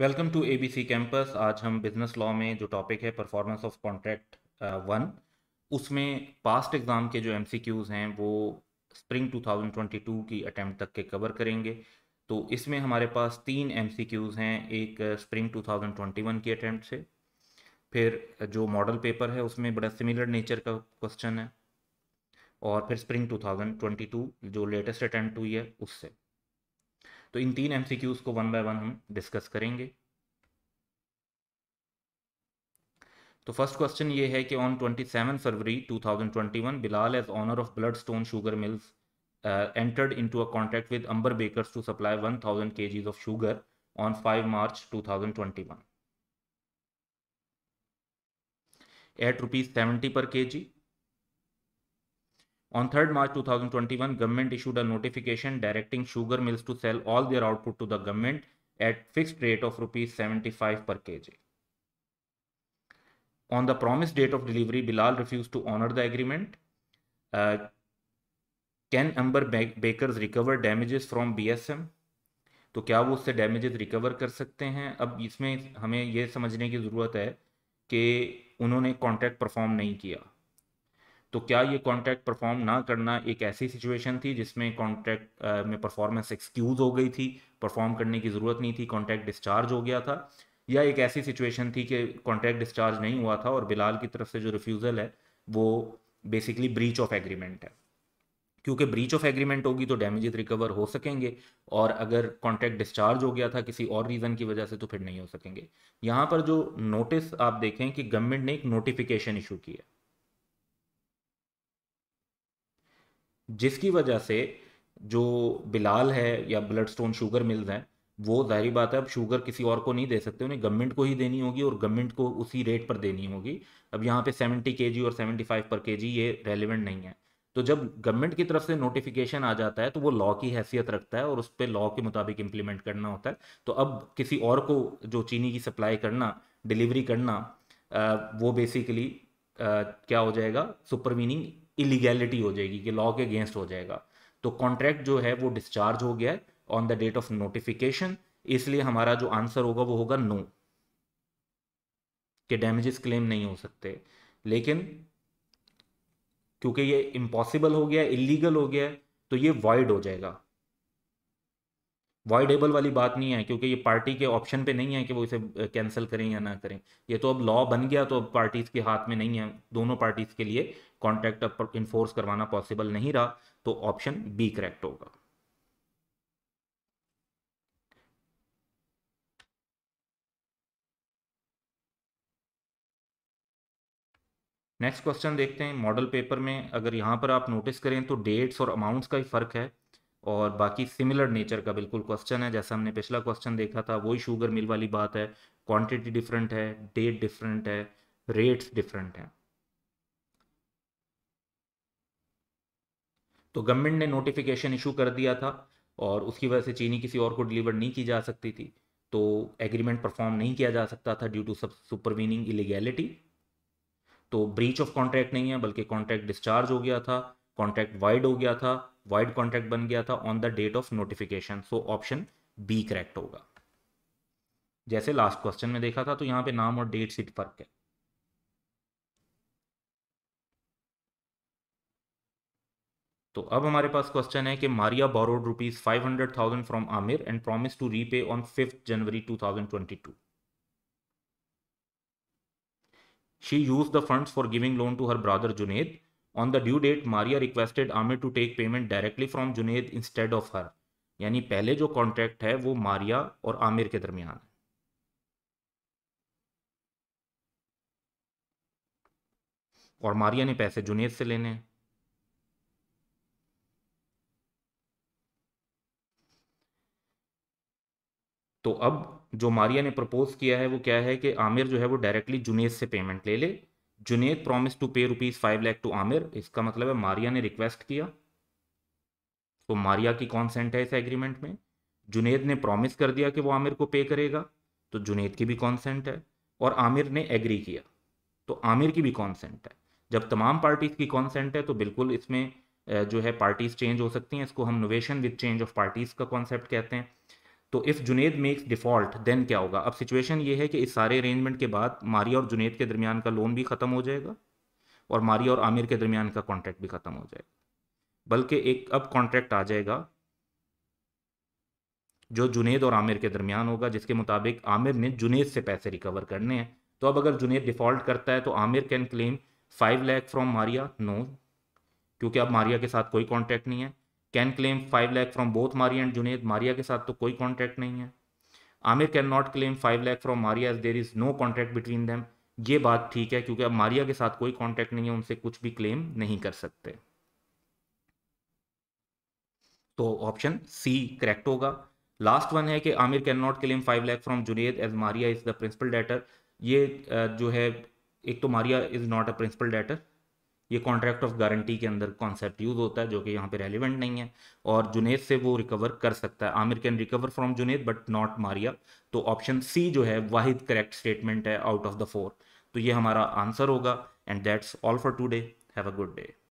Welcome to ABC campus आज हम business law में जो टॉपिक है परफॉर्मेंस ऑफ कॉन्ट्रैक्ट वन उसमें पास्ट एग्ज़ाम के जो एमसीक्यूज़ हैं वो स्प्रिंग 2022 की अटैम्प्ट तक के कवर करेंगे तो इसमें हमारे पास तीन एमसीक्यूज़ हैं एक स्प्रिंग uh, 2021 की अटैम्प्ट से फिर uh, जो मॉडल पेपर है उसमें बड़ा सिमिलर नेचर का क्वेश्चन है और फिर स्प्रिंग 2022 जो लेटेस्ट अटैम्प्ट हुई है उससे तो इन तीन एमसीक्यूज को वन बाय वन हम डिस्कस करेंगे तो फर्स्ट क्वेश्चन ये है कि on twenty seven February two thousand one Bilal as owner of Blood Stone Sugar Mills entered to a contract with Amber Bakers to supply one thousand KGs of sugar on five March two thousand twenty one eight rupees seventy per K ji On 3rd March 2021, government issued a notification directing sugar mills to sell all their output to the government at fixed rate of rupees 75 per kg. On the promised date of delivery, Bilal refused to honor the agreement. Uh, can Amber Bakers recover damages from BSM? तो क्या वो उससे damages recover कर सकते हैं अब इसमें हमें ये समझने की ज़रूरत है कि उन्होंने कॉन्ट्रैक्ट परफॉर्म नहीं किया तो क्या ये कॉन्ट्रैक्ट परफॉर्म ना करना एक ऐसी सिचुएशन थी जिसमें कॉन्ट्रैक्ट में परफॉर्मेंस एक्सक्यूज़ हो गई थी परफॉर्म करने की ज़रूरत नहीं थी कॉन्ट्रैक्ट डिस्चार्ज हो गया था या एक ऐसी सिचुएशन थी कि कॉन्ट्रैक्ट डिस्चार्ज नहीं हुआ था और बिलाल की तरफ से जो रिफ्यूज़ल है वो बेसिकली ब्रीच ऑफ एग्रीमेंट है क्योंकि ब्रीच ऑफ एग्रीमेंट होगी तो डैमेज रिकवर हो सकेंगे और अगर कॉन्ट्रैक्ट डिस्चार्ज हो गया था किसी और रीज़न की वजह से तो फिर नहीं हो सकेंगे यहाँ पर जो नोटिस आप देखें कि गवर्नमेंट ने एक नोटिफिकेशन इशू किया है जिसकी वजह से जो बिलाल है या ब्लड स्टोन शुगर मिल्स हैं वो जाहिर बात है अब शुगर किसी और को नहीं दे सकते उन्हें गवर्नमेंट को ही देनी होगी और गवर्नमेंट को उसी रेट पर देनी होगी अब यहाँ पे सेवेंटी के और सेवेंटी फ़ाइव पर के ये रेलिवेंट नहीं है तो जब गवर्नमेंट की तरफ से नोटिफिकेशन आ जाता है तो वो लॉ की हैसियत रखता है और उस पर लॉ के मुताबिक इम्प्लीमेंट करना होता है तो अब किसी और को जो चीनी की सप्लाई करना डिलीवरी करना वो बेसिकली क्या हो जाएगा सुपरवीनिंग इलीगैलिटी हो जाएगी कि लॉ के अगेंस्ट हो जाएगा तो कॉन्ट्रैक्ट जो है वो डिस्चार्ज हो गया है on the date of notification इसलिए हमारा जो आंसर होगा वो होगा नो कि डैमेजेस क्लेम नहीं हो सकते लेकिन क्योंकि ये इम्पॉसिबल हो गया इलीगल हो गया तो ये वॉइड हो जाएगा वॉइडेबल वाली बात नहीं है क्योंकि ये पार्टी के ऑप्शन पे नहीं है कि वो इसे कैंसिल करें या ना करें ये तो अब लॉ बन गया तो अब पार्टीज़ के हाथ में नहीं है दोनों पार्टीज़ के लिए कॉन्ट्रैक्ट अब इन्फोर्स करवाना पॉसिबल नहीं रहा तो ऑप्शन बी करेक्ट होगा नेक्स्ट क्वेश्चन देखते हैं मॉडल पेपर में अगर यहाँ पर आप नोटिस करें तो डेट्स और अमाउंट्स का ही फ़र्क है और बाकी सिमिलर नेचर का बिल्कुल क्वेश्चन है जैसा हमने पिछला क्वेश्चन देखा था वही शुगर मिल वाली बात है क्वांटिटी डिफरेंट है डेट डिफरेंट है रेट्स डिफरेंट हैं तो गवर्नमेंट ने नोटिफिकेशन इशू कर दिया था और उसकी वजह से चीनी किसी और को डिलीवर नहीं की जा सकती थी तो एग्रीमेंट परफॉर्म नहीं किया जा सकता था ड्यू टू सब सुपरवीनिंग इलीगैलिटी तो ब्रीच ऑफ कॉन्ट्रैक्ट नहीं है बल्कि कॉन्ट्रैक्ट डिस्चार्ज हो गया था कॉन्ट्रैक्ट वाइड हो गया था वाइड कॉन्ट्रैक्ट बन गया था on the date of notification so option B correct होगा जैसे लास्ट क्वेश्चन में देखा था तो यहां पे नाम और डेट सीट फर्क है तो अब हमारे पास क्वेश्चन है कि Maria borrowed rupees five hundred thousand from Aamir and promise to repay on fifth January two thousand twenty two she use the fund for giving loan to her brother Junaid on the due date Maria requested Aamir to take payment directly from Junaid instead of her यानी पहले जो contract है वो मारिया और आमिर के दरमियान है और मारिया ने पैसे जुनेद से लेने तो अब जो मारिया ने प्रपोज किया है वो क्या है कि आमिर जो है वो डायरेक्टली जुनेद से पेमेंट ले ले Junaid promise to pay rupees five lakh to Aamir इसका मतलब है मारिया ने रिक्वेस्ट किया तो मारिया की कॉन्सेंट है इस एग्रीमेंट में जुनेद ने प्रॉमिस कर दिया कि वो आमिर को पे करेगा तो जुनेद की भी कॉन्सेंट है और आमिर ने एग्री किया तो आमिर की भी कॉन्सेंट है जब तमाम पार्टीज़ की कॉन्सेंट है तो बिल्कुल इसमें जो है पार्टीज़ चेंज हो सकती हैं इसको हम novation with change of parties का कॉन्सेप्ट कहते हैं तो if Junaid makes default then क्या होगा अब सिचुएशन ये है कि इस सारे अरेंजमेंट के बाद मारिया और जुनेद के दरमियान का लोन भी ख़त्म हो जाएगा और मारिया और आमिर के दरमियान का कॉन्ट्रैक्ट भी ख़त्म हो जाएगा बल्कि एक अब कॉन्ट्रैक्ट आ जाएगा जो जुनेद और आमिर के दरमियान होगा जिसके मुताबिक आमिर ने जुनेद से पैसे रिकवर करने हैं तो अब अगर जुनेद डिफ़ॉल्ट करता है तो Aamir can claim five lakh from Maria no क्योंकि अब मारिया के साथ कोई कॉन्ट्रैक्ट नहीं है can claim five lakh from both Maria and Junaid Maria के साथ तो कोई कॉन्ट्रैक्ट नहीं है Aamir can not claim five lakh from Maria as there is no contract between them ये बात ठीक है क्योंकि अब मारिया के साथ कोई कॉन्ट्रैक्ट नहीं है उनसे कुछ भी क्लेम नहीं कर सकते तो ऑप्शन सी करेक्ट होगा लास्ट वन है कि Aamir can not claim five lakh from Junaid as Maria is the principal debtor ये जो है एक तो Maria is not a principal debtor ये कॉन्ट्रैक्ट ऑफ गारंटी के अंदर कॉन्सेप्ट यूज़ होता है जो कि यहाँ पे रेलिवेंट नहीं है और जुनेद से वो रिकवर कर सकता है Aamir can recover from Junaid but not Maria तो ऑप्शन सी जो है वाहिद करेक्ट स्टेटमेंट है आउट ऑफ द फोर तो ये हमारा आंसर होगा and that's all for today have a good day